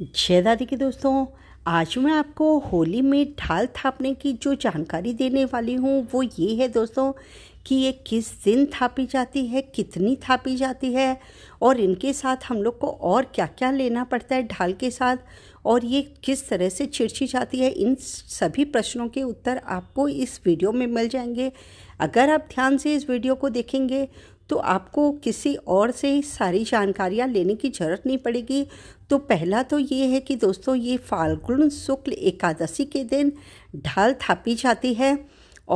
जय दादी के दोस्तों आज मैं आपको होली में ढाल थापने की जो जानकारी देने वाली हूँ वो ये है दोस्तों कि ये किस दिन थापी जाती है कितनी थापी जाती है और इनके साथ हम लोग को और क्या क्या लेना पड़ता है ढाल के साथ और ये किस तरह से छिड़छी जाती है इन सभी प्रश्नों के उत्तर आपको इस वीडियो में मिल जाएंगे अगर आप ध्यान से इस वीडियो को देखेंगे तो आपको किसी और से सारी जानकारियाँ लेने की ज़रूरत नहीं पड़ेगी तो पहला तो ये है कि दोस्तों ये फाल्गुन शुक्ल एकादशी के दिन ढाल थापी जाती है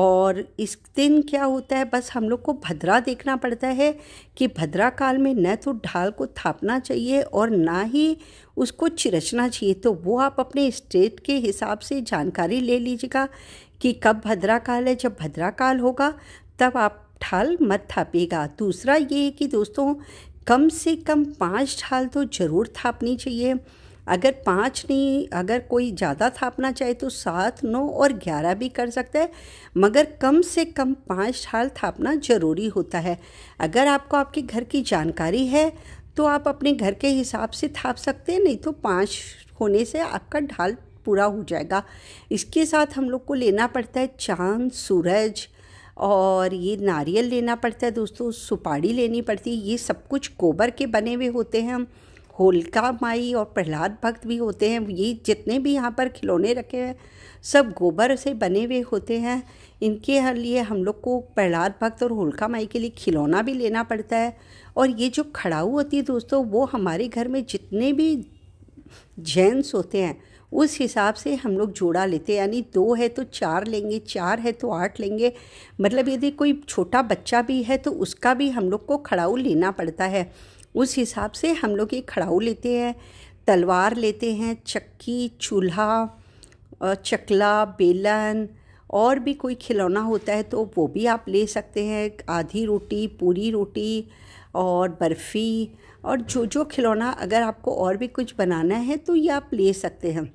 और इस दिन क्या होता है बस हम लोग को भद्रा देखना पड़ता है कि भद्रा काल में न तो ढाल को थापना चाहिए और ना ही उसको चिरचना चाहिए तो वो आप अपने स्टेट के हिसाब से जानकारी ले लीजिएगा कि कब भद्रा काल है जब भद्रा काल होगा तब आप ढाल मत थापेगा दूसरा ये कि दोस्तों कम से कम पाँच ढाल तो ज़रूर थापनी चाहिए अगर पाँच नहीं अगर कोई ज़्यादा थापना चाहे तो सात नौ और ग्यारह भी कर सकता है मगर कम से कम पाँच ढाल थापना ज़रूरी होता है अगर आपको आपके घर की जानकारी है तो आप अपने घर के हिसाब से थाप सकते हैं नहीं तो पाँच होने से आपका ढाल पूरा हो जाएगा इसके साथ हम लोग को लेना पड़ता है चांद सूरज और ये नारियल लेना पड़ता है दोस्तों सुपाड़ी लेनी पड़ती है ये सब कुछ गोबर के बने हुए होते हैं हम होलका माई और प्रहलाद भक्त भी होते हैं ये जितने भी यहाँ पर खिलौने रखे हैं सब गोबर से बने हुए होते हैं इनके लिए हम लोग को प्रहलाद भक्त और होलका माई के लिए खिलौना भी लेना पड़ता है और ये जो खड़ाऊ होती है दोस्तों वो हमारे घर में जितने भी जेंट्स होते हैं उस हिसाब से हम लोग जोड़ा लेते हैं यानी दो है तो चार लेंगे चार है तो आठ लेंगे मतलब यदि कोई छोटा बच्चा भी है तो उसका भी हम लोग को खड़ाऊ लेना पड़ता है उस हिसाब से हम लोग ये खड़ाऊ लेते हैं तलवार लेते हैं चक्की चूल्हा चकला बेलन और भी कोई खिलौना होता है तो वो भी आप ले सकते हैं आधी रोटी पूरी रोटी और बर्फ़ी और जो जो खिलौना अगर आपको और भी कुछ बनाना है तो ये आप ले सकते हैं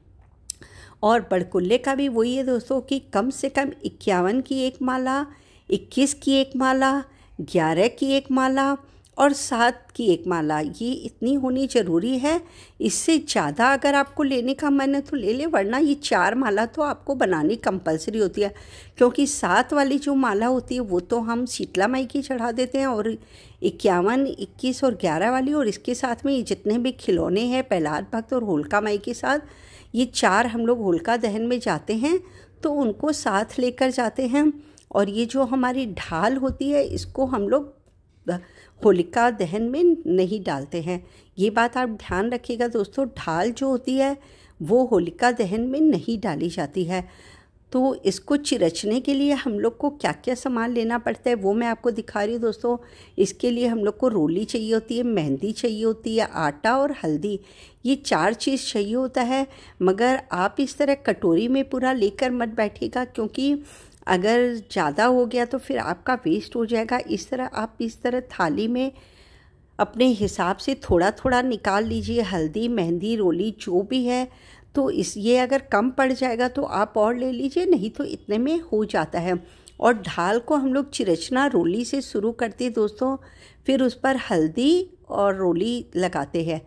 और बड़कुल्ले का भी वही है दोस्तों कि कम से कम इक्यावन की एक माला इक्कीस की एक माला ग्यारह की एक माला और सात की एक माला ये इतनी होनी ज़रूरी है इससे ज़्यादा अगर आपको लेने का मन है तो ले ले वरना ये चार माला तो आपको बनानी कंपलसरी होती है क्योंकि सात वाली जो माला होती है वो तो हम शीतला माई की चढ़ा देते हैं और इक्यावन इक्कीस और ग्यारह वाली और इसके साथ में ये जितने भी खिलौने हैं प्रहलाद भक्त और होलका माई के साथ ये चार हम लोग होलिका दहन में जाते हैं तो उनको साथ लेकर जाते हैं और ये जो हमारी ढाल होती है इसको हम लोग होलिका दहन में नहीं डालते हैं ये बात आप ध्यान रखिएगा दोस्तों ढाल जो होती है वो होलिका दहन में नहीं डाली जाती है तो इसको चिरचने के लिए हम लोग को क्या क्या सामान लेना पड़ता है वो मैं आपको दिखा रही हूँ दोस्तों इसके लिए हम लोग को रोली चाहिए होती है मेहंदी चाहिए होती है आटा और हल्दी ये चार चीज़ चाहिए होता है मगर आप इस तरह कटोरी में पूरा लेकर मत बैठिएगा क्योंकि अगर ज़्यादा हो गया तो फिर आपका वेस्ट हो जाएगा इस तरह आप इस तरह थाली में अपने हिसाब से थोड़ा थोड़ा निकाल लीजिए हल्दी मेहंदी रोली जो भी है तो इस ये अगर कम पड़ जाएगा तो आप और ले लीजिए नहीं तो इतने में हो जाता है और ढाल को हम लोग चिरचना रोली से शुरू करते दोस्तों फिर उस पर हल्दी और रोली लगाते हैं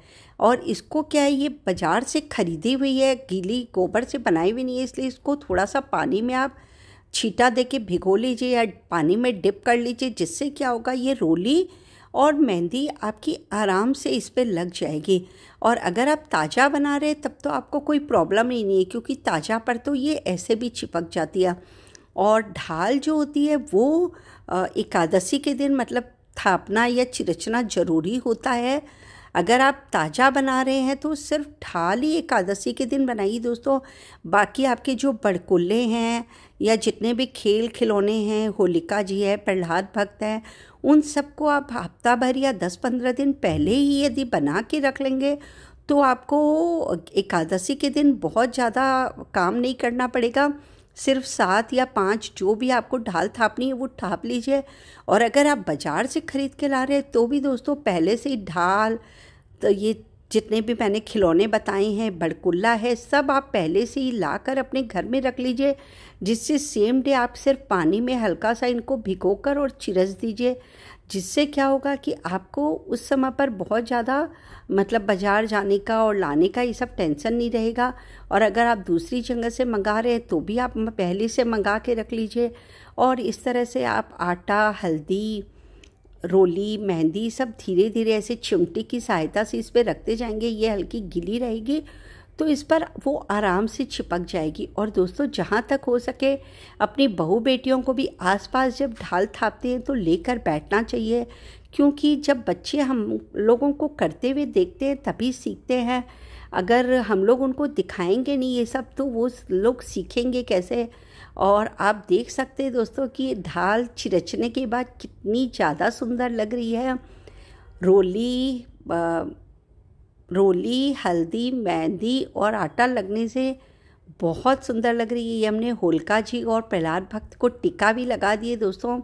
और इसको क्या है ये बाज़ार से ख़रीदी हुई है गीली गोबर से बनाई हुई नहीं है इसलिए इसको थोड़ा सा पानी में आप छीटा दे के भिगो लीजिए या पानी में डिप कर लीजिए जिससे क्या होगा ये रोली और मेहंदी आपकी आराम से इस पर लग जाएगी और अगर आप ताज़ा बना रहे तब तो आपको कोई प्रॉब्लम ही नहीं है क्योंकि ताज़ा पर तो ये ऐसे भी चिपक जाती है और ढाल जो होती है वो एकादशी के दिन मतलब थापना या चिरचना ज़रूरी होता है अगर आप ताज़ा बना रहे हैं तो सिर्फ ढाल ही एकादशी के दिन बनाइए दोस्तों बाकी आपके जो बड़कुल्ले हैं या जितने भी खेल खिलौने हैं होलिका जी है प्रहलाद भक्त हैं उन सबको आप हफ्ता भर या दस पंद्रह दिन पहले ही यदि बना के रख लेंगे तो आपको एकादशी के दिन बहुत ज़्यादा काम नहीं करना पड़ेगा सिर्फ सात या पाँच जो भी आपको ढाल थापनी है वो थाप लीजिए और अगर आप बाज़ार से ख़रीद के ला रहे हैं तो भी दोस्तों पहले से ही ढाल तो ये जितने भी मैंने खिलौने बताए हैं बड़कुल्ला है सब आप पहले से ही ला कर अपने घर में रख लीजिए जिससे सेम डे आप सिर्फ पानी में हल्का सा इनको भिगो कर और चिरस दीजिए जिससे क्या होगा कि आपको उस समय पर बहुत ज़्यादा मतलब बाज़ार जाने का और लाने का ये सब टेंशन नहीं रहेगा और अगर आप दूसरी जगह से मंगा रहे हैं तो भी आप पहले से मंगा के रख लीजिए और इस तरह से आप आटा हल्दी रोली मेहंदी सब धीरे धीरे ऐसे चिमटी की सहायता से इस पर रखते जाएंगे ये हल्की गिली रहेगी तो इस पर वो आराम से चिपक जाएगी और दोस्तों जहाँ तक हो सके अपनी बहू बेटियों को भी आसपास जब ढाल थापते हैं तो लेकर बैठना चाहिए क्योंकि जब बच्चे हम लोगों को करते हुए देखते हैं तभी सीखते हैं अगर हम लोग उनको दिखाएंगे नहीं ये सब तो वो लोग सीखेंगे कैसे और आप देख सकते हैं दोस्तों कि दाल छिरचने के बाद कितनी ज़्यादा सुंदर लग रही है रोली रोली हल्दी मेहंदी और आटा लगने से बहुत सुंदर लग रही है ये हमने होलका जी और प्रहलाद भक्त को टिक्का भी लगा दिए दोस्तों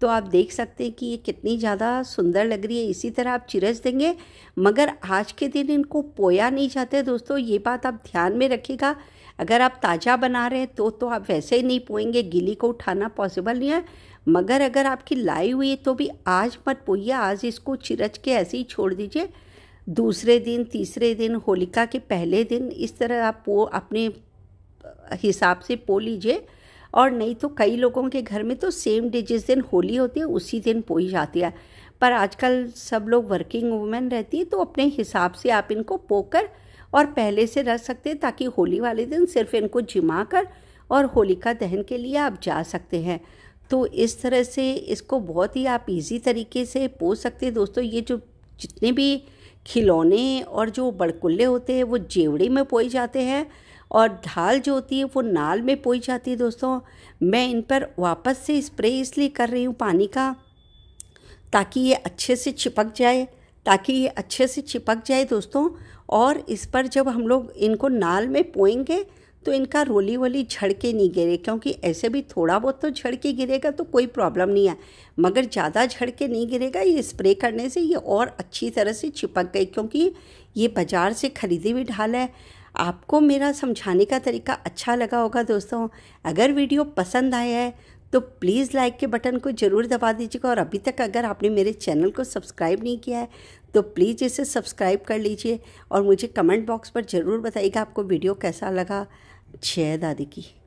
तो आप देख सकते हैं कि ये कितनी ज़्यादा सुंदर लग रही है इसी तरह आप चिरस देंगे मगर आज के दिन इनको पोया नहीं जाते दोस्तों ये बात आप ध्यान में रखिएगा अगर आप ताज़ा बना रहे हैं तो तो आप वैसे ही नहीं पोएंगे गिली को उठाना पॉसिबल नहीं है मगर अगर आपकी लाई हुई है तो भी आज मत पोइए आज इसको चिरच के ऐसे ही छोड़ दीजिए दूसरे दिन तीसरे दिन होलिका के पहले दिन इस तरह आप वो अपने हिसाब से पो लीजिए और नहीं तो कई लोगों के घर में तो सेम डे जिस दिन होली होती है उसी दिन पोई जाती है पर आजकल सब लोग वर्किंग वूमेन रहती है तो अपने हिसाब से आप इनको पोकर और पहले से रख सकते हैं ताकि होली वाले दिन सिर्फ इनको जिमा कर और होलिका दहन के लिए आप जा सकते हैं तो इस तरह से इसको बहुत ही आप इजी तरीके से पोस सकते हैं दोस्तों ये जो जितने भी खिलौने और जो बड़कुल्ले होते हैं वो जेवड़े में पोए जाते हैं और ढाल जो होती है वो नाल में पोई जाती है दोस्तों मैं इन पर वापस से स्प्रे इसलिए कर रही हूँ पानी का ताकि ये अच्छे से चिपक जाए ताकि ये अच्छे से चिपक जाए दोस्तों और इस पर जब हम लोग इनको नाल में पोएंगे तो इनका रोली वोली झड़ के नहीं गिरे क्योंकि ऐसे भी थोड़ा बहुत तो झड़ के गिरेगा तो कोई प्रॉब्लम नहीं है मगर ज़्यादा झड़ के नहीं गिरेगा ये स्प्रे करने से ये और अच्छी तरह से चिपक गई क्योंकि ये बाज़ार से ख़रीदी हुई ढाल है आपको मेरा समझाने का तरीका अच्छा लगा होगा दोस्तों अगर वीडियो पसंद आया है तो प्लीज़ लाइक के बटन को ज़रूर दबा दीजिएगा और अभी तक अगर आपने मेरे चैनल को सब्सक्राइब नहीं किया है तो प्लीज़ इसे सब्सक्राइब कर लीजिए और मुझे कमेंट बॉक्स पर ज़रूर बताइएगा आपको वीडियो कैसा लगा जय दादी की